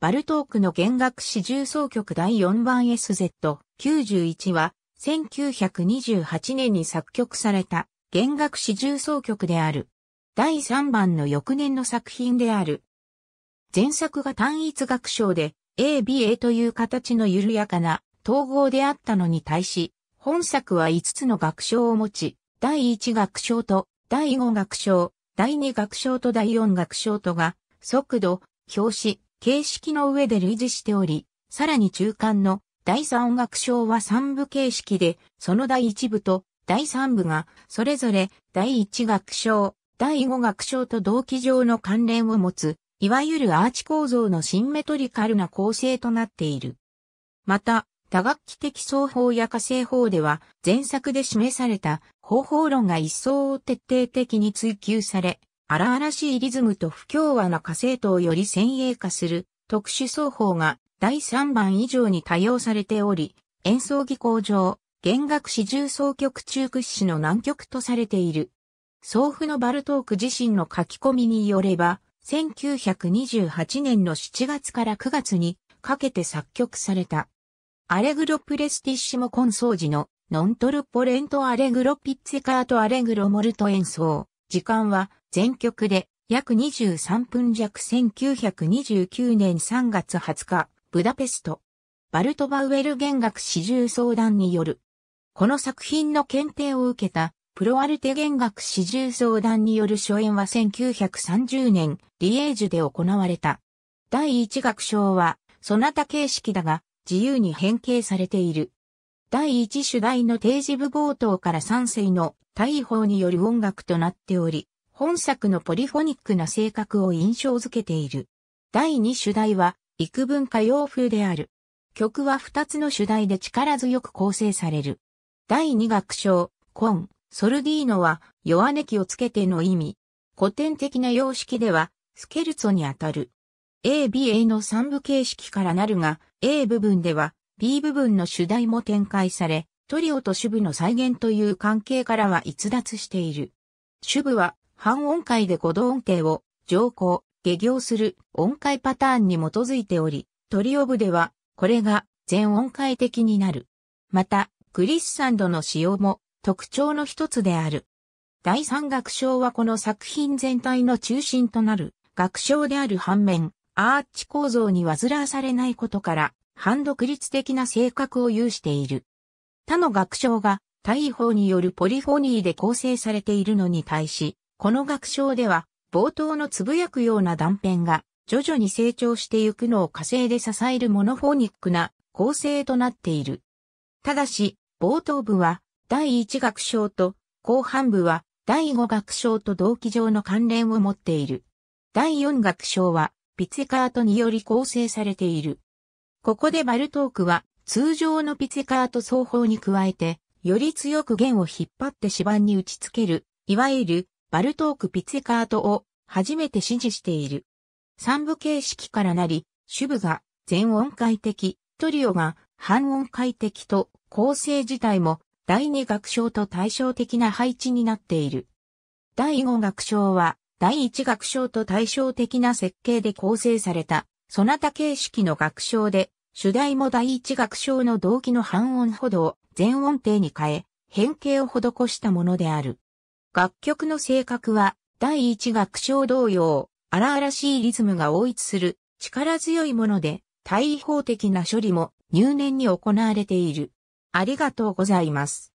バルトークの弦楽四重奏曲第4番 SZ91 は、1928年に作曲された弦楽四重奏曲である。第3番の翌年の作品である。前作が単一楽章で ABA という形の緩やかな統合であったのに対し、本作は5つの楽章を持ち、第1楽章と第5楽章、第2楽章と第4楽章とが、速度、表紙、形式の上で類似しており、さらに中間の第三音楽章は三部形式で、その第一部と第三部が、それぞれ第一楽章、第五楽章と同期上の関連を持つ、いわゆるアーチ構造のシンメトリカルな構成となっている。また、多楽器的奏法や火星法では、前作で示された方法論が一層徹底的に追求され、荒々しいリズムと不協和な火星頭より先鋭化する特殊奏法が第3番以上に多用されており、演奏技巧上、弦楽四重奏曲中屈指の難曲とされている。奏譜のバルトーク自身の書き込みによれば、1928年の7月から9月にかけて作曲された。アレグロプレスティッシモコンソーのノントルポレントアレグロピッツェカートアレグロモルト演奏。時間は全曲で約23分弱1929年3月20日、ブダペスト。バルトバウエル弦楽四重相談による。この作品の検定を受けた、プロアルテ弦楽四重相談による初演は1930年、リエージュで行われた。第一楽章は、そなた形式だが、自由に変形されている。第一主題の定時部冒頭から三世の大砲による音楽となっており、本作のポリフォニックな性格を印象づけている。第2主題は、幾分歌謡風である。曲は2つの主題で力強く構成される。第2楽章、コン、ソルディーノは、弱音気をつけての意味。古典的な様式では、スケルツォにあたる。ABA の3部形式からなるが、A 部分では、B 部分の主題も展開され、トリオと主部の再現という関係からは逸脱している。主部は半音階で鼓度音程を上行、下行する音階パターンに基づいており、トリオ部ではこれが全音階的になる。また、クリスサンドの使用も特徴の一つである。第三楽章はこの作品全体の中心となる楽章である反面、アーチ構造に煩わされないことから、半独立的な性格を有している。他の楽章が大砲によるポリフォニーで構成されているのに対し、この学章では、冒頭のつぶやくような断片が、徐々に成長してゆくのを火星で支えるモノフォニックな構成となっている。ただし、冒頭部は、第1学章と、後半部は、第5学章と同期上の関連を持っている。第4学章は、ピツカートにより構成されている。ここでバルトークは、通常のピツカート奏法に加えて、より強く弦を引っ張って指板に打ち付ける、いわゆるバルトーク・ピツェカートを初めて支持している。三部形式からなり、主部が全音階的、トリオが半音階的と構成自体も第二楽章と対照的な配置になっている。第五楽章は第一楽章と対照的な設計で構成された、そなた形式の楽章で、主題も第一楽章の動機の半音ほどを全音程に変え、変形を施したものである。楽曲の性格は、第一楽章同様、荒々しいリズムが応一する、力強いもので、対位法的な処理も入念に行われている。ありがとうございます。